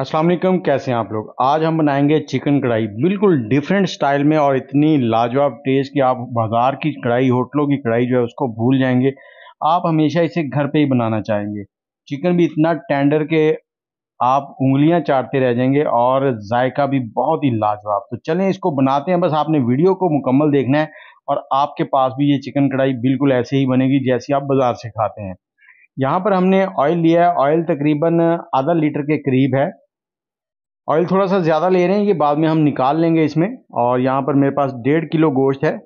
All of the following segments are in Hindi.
अस्सलाम वालेकुम कैसे हैं आप लोग आज हम बनाएंगे चिकन कढ़ाई बिल्कुल डिफरेंट स्टाइल में और इतनी लाजवाब टेस्ट कि आप बाज़ार की कढ़ाई होटलों की कढ़ाई जो है उसको भूल जाएंगे आप हमेशा इसे घर पे ही बनाना चाहेंगे चिकन भी इतना टेंडर के आप उंगलियां चाटते रह जाएंगे और जायका भी बहुत ही लाजवाब तो चलें इसको बनाते हैं बस आपने वीडियो को मुकम्मल देखना है और आपके पास भी ये चिकन कढ़ाई बिल्कुल ऐसे ही बनेगी जैसी आप बाज़ार से खाते हैं यहाँ पर हमने ऑयल लिया है ऑयल तकरीबन आधा लीटर के करीब है ऑयल थोड़ा सा ज़्यादा ले रहे हैं ये बाद में हम निकाल लेंगे इसमें और यहाँ पर मेरे पास डेढ़ किलो गोश्त है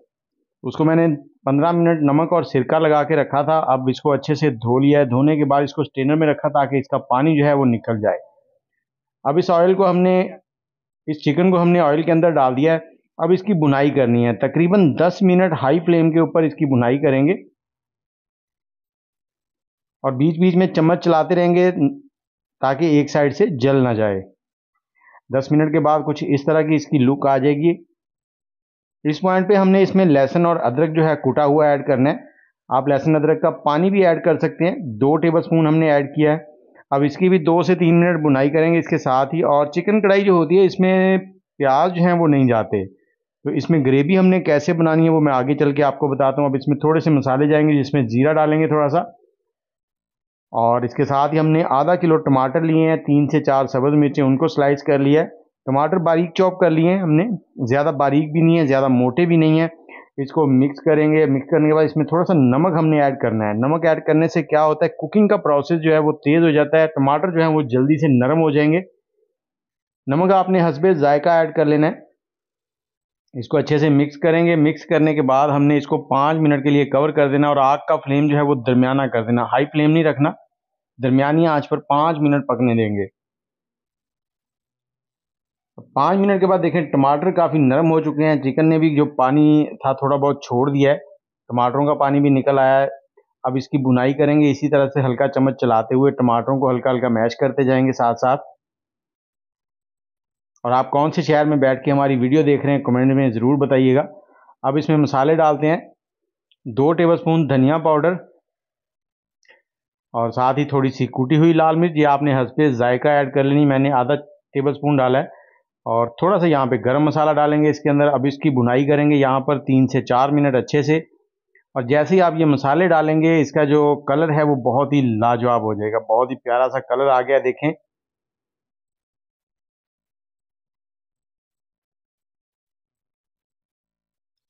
उसको मैंने पंद्रह मिनट नमक और सिरका लगा के रखा था अब इसको अच्छे से धो लिया है धोने के बाद इसको स्टेनर में रखा ताकि इसका पानी जो है वो निकल जाए अब इस ऑयल को हमने इस चिकन को हमने ऑयल के अंदर डाल दिया है अब इसकी बुनाई करनी है तकरीबन 10 मिनट हाई फ्लेम के ऊपर इसकी बुनाई करेंगे और बीच बीच में चम्मच चलाते रहेंगे ताकि एक साइड से जल ना जाए 10 मिनट के बाद कुछ इस तरह की इसकी लुक आ जाएगी इस पॉइंट पे हमने इसमें लहसुन और अदरक जो है कुटा हुआ ऐड करना है आप लहसुन अदरक का पानी भी ऐड कर सकते हैं दो टेबल स्पून हमने ऐड किया है अब इसकी भी दो से तीन मिनट बुनाई करेंगे इसके साथ ही और चिकन कढ़ाई जो होती है इसमें प्याज जो है वो नहीं जाते तो इसमें ग्रेवी हमने कैसे बनानी है वो मैं आगे चल के आपको बताता हूँ अब इसमें थोड़े से मसाले जाएंगे जिसमें जीरा डालेंगे थोड़ा सा और इसके साथ ही हमने आधा किलो टमाटर लिए हैं तीन से चार सब्ज़ मिर्चें उनको स्लाइस कर लिया है टमाटर बारीक चॉप कर लिए हैं हमने ज़्यादा बारीक भी नहीं है ज़्यादा मोटे भी नहीं है इसको मिक्स करेंगे मिक्स करने के बाद इसमें थोड़ा सा नमक हमने ऐड करना है नमक ऐड करने से क्या होता है कुकिंग का प्रोसेस जो है वो तेज़ हो जाता है टमाटर जो है वो जल्दी से नरम हो जाएंगे नमक आपने हसबे जायका ऐड कर लेना है इसको अच्छे से मिक्स करेंगे मिक्स करने के बाद हमने इसको पाँच मिनट के लिए कवर कर देना और आग का फ्लेम जो है वो दरमियाना कर देना हाई फ्लेम नहीं रखना दरमियानी आंच पर पांच मिनट पकने देंगे पांच मिनट के बाद देखें टमाटर काफ़ी नरम हो चुके हैं चिकन ने भी जो पानी था थोड़ा बहुत छोड़ दिया है टमाटरों का पानी भी निकल आया है अब इसकी बुनाई करेंगे इसी तरह से हल्का चम्मच चलाते हुए टमाटरों को हल्का हल्का मैश करते जाएंगे साथ साथ और आप कौन से शहर में बैठ के हमारी वीडियो देख रहे हैं कमेंट में ज़रूर बताइएगा अब इसमें मसाले डालते हैं दो टेबलस्पून धनिया पाउडर और साथ ही थोड़ी सी कूटी हुई लाल मिर्च ये आपने हंसपे जायका ऐड कर लेनी मैंने आधा टेबल स्पून डाला है और थोड़ा सा यहाँ पे गरम मसाला डालेंगे इसके अंदर अब इसकी बुनाई करेंगे यहाँ पर तीन से चार मिनट अच्छे से और जैसे ही आप ये मसाले डालेंगे इसका जो कलर है वो बहुत ही लाजवाब हो जाएगा बहुत ही प्यारा सा कलर आ गया देखें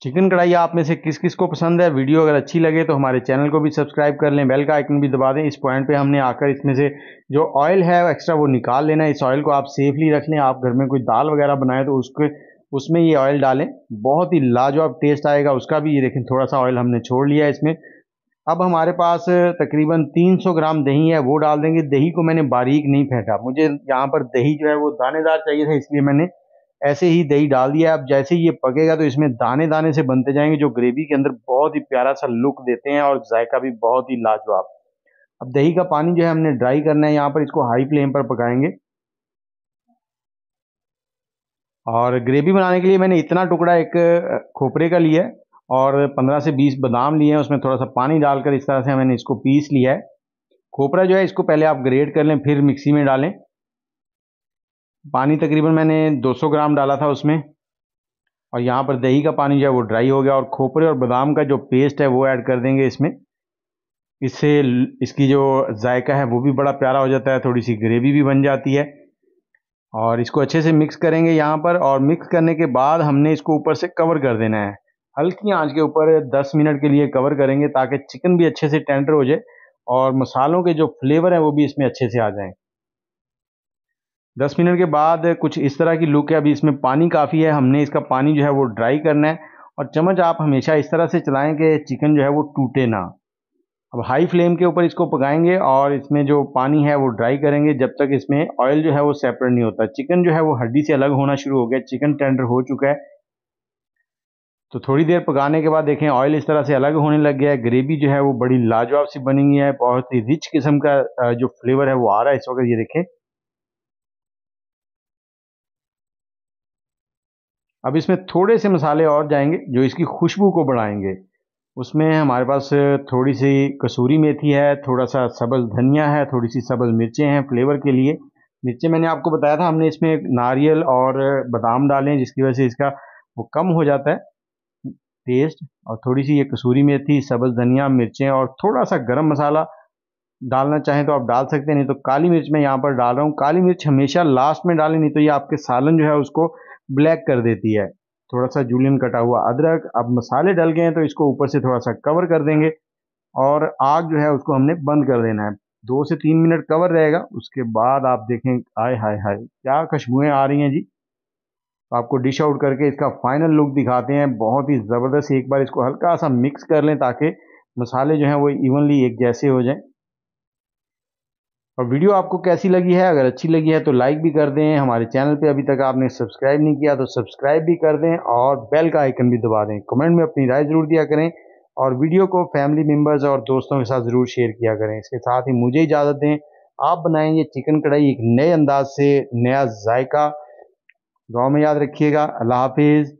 चिकन कढ़ाई आप में से किस किस को पसंद है वीडियो अगर अच्छी लगे तो हमारे चैनल को भी सब्सक्राइब कर लें बेल का आइकन भी दबा दें इस पॉइंट पे हमने आकर इसमें से जो ऑयल है एक्स्ट्रा वो निकाल लेना इस ऑयल को आप सेफली रख लें आप घर में कोई दाल वगैरह बनाए तो उसके उसमें ये ऑयल डालें बहुत ही लाजवाब टेस्ट आएगा उसका भी ये देखें थोड़ा सा ऑयल हमने छोड़ लिया इसमें अब हमारे पास तकरीबन सौ ग्राम दही है वो डाल देंगे दही को मैंने बारीक नहीं फेंटा मुझे यहाँ पर दही जो है वो दानेदार चाहिए था इसलिए मैंने ऐसे ही दही डाल दिया अब जैसे ही ये पकेगा तो इसमें दाने दाने से बनते जाएंगे जो ग्रेवी के अंदर बहुत ही प्यारा सा लुक देते हैं और जायका भी बहुत ही लाजवाब अब दही का पानी जो है हमने ड्राई करना है यहाँ पर इसको हाई फ्लेम पर पकाएंगे और ग्रेवी बनाने के लिए मैंने इतना टुकड़ा एक खोपरे का लिया है और 15 से 20 बादाम लिए हैं उसमें थोड़ा सा पानी डालकर इस तरह से मैंने इसको पीस लिया है खोपरा जो है इसको पहले आप ग्रेट कर लें फिर मिक्सी में डालें पानी तकरीबन मैंने 200 ग्राम डाला था उसमें और यहाँ पर दही का पानी जो है वो ड्राई हो गया और खोपरे और बादाम का जो पेस्ट है वो ऐड कर देंगे इसमें इससे इसकी जो जायका है वो भी बड़ा प्यारा हो जाता है थोड़ी सी ग्रेवी भी बन जाती है और इसको अच्छे से मिक्स करेंगे यहाँ पर और मिक्स करने के बाद हमने इसको ऊपर से कवर कर देना है हल्की आंच के ऊपर 10 मिनट के लिए कवर करेंगे ताकि चिकन भी अच्छे से टेंडर हो जाए और मसालों के जो फ्लेवर हैं वो भी इसमें अच्छे से आ जाएँ दस मिनट के बाद कुछ इस तरह की लुक है अभी इसमें पानी काफ़ी है हमने इसका पानी जो है वो ड्राई करना है और चम्मच आप हमेशा इस तरह से चलाएं कि चिकन जो है वो टूटे ना अब हाई फ्लेम के ऊपर इसको पकाएंगे और इसमें जो पानी है वो ड्राई करेंगे जब तक इसमें ऑयल जो है वो सेपरेट नहीं होता चिकन जो है वो हड्डी से अलग होना शुरू हो गया चिकन टेंडर हो चुका है तो थोड़ी देर पकाने के बाद देखें ऑयल इस तरह से अलग होने लग गया है ग्रेवी जो है वो बड़ी लाजवाब सी बनी हुई है बहुत ही रिच किस्म का जो फ्लेवर है वो आ रहा है इस वक्त ये देखें अब इसमें थोड़े से मसाले और जाएंगे जो इसकी खुशबू को बढ़ाएंगे उसमें हमारे पास थोड़ी सी कसूरी मेथी है थोड़ा सा सबल धनिया है थोड़ी सी सबल मिर्चें हैं फ्लेवर के लिए मिर्चें मैंने आपको बताया था हमने इसमें नारियल और बादाम डालें जिसकी वजह से इसका वो कम हो जाता है टेस्ट और थोड़ी सी ये कसूरी मेथी सबल धनिया मिर्चें और थोड़ा सा गर्म मसाला डालना चाहें तो आप डाल सकते हैं नहीं तो काली मिर्च मैं यहाँ पर डाल रहा हूँ काली मिर्च हमेशा लास्ट में डालें नहीं तो ये आपके सालन जो है उसको ब्लैक कर देती है थोड़ा सा जूलियन कटा हुआ अदरक अब मसाले डल गए हैं तो इसको ऊपर से थोड़ा सा कवर कर देंगे और आग जो है उसको हमने बंद कर देना है दो से तीन मिनट कवर रहेगा उसके बाद आप देखें आय हाय हाय क्या खुशबुएँ आ रही हैं जी तो आपको डिश आउट करके इसका फाइनल लुक दिखाते हैं बहुत ही ज़बरदस्त एक बार इसको हल्का सा मिक्स कर लें ताकि मसाले जो हैं वो इवनली एक जैसे हो जाएं और वीडियो आपको कैसी लगी है अगर अच्छी लगी है तो लाइक भी कर दें हमारे चैनल पे अभी तक आपने सब्सक्राइब नहीं किया तो सब्सक्राइब भी कर दें और बेल का आइकन भी दबा दें कमेंट में अपनी राय ज़रूर दिया करें और वीडियो को फैमिली मेम्बर्स और दोस्तों के साथ ज़रूर शेयर किया करें इसके साथ ही मुझे इजाज़त दें आप बनाएंगे चिकन कढ़ाई एक नए अंदाज से नया जायका गाँव में याद रखिएगा अल्लाह हाफिज़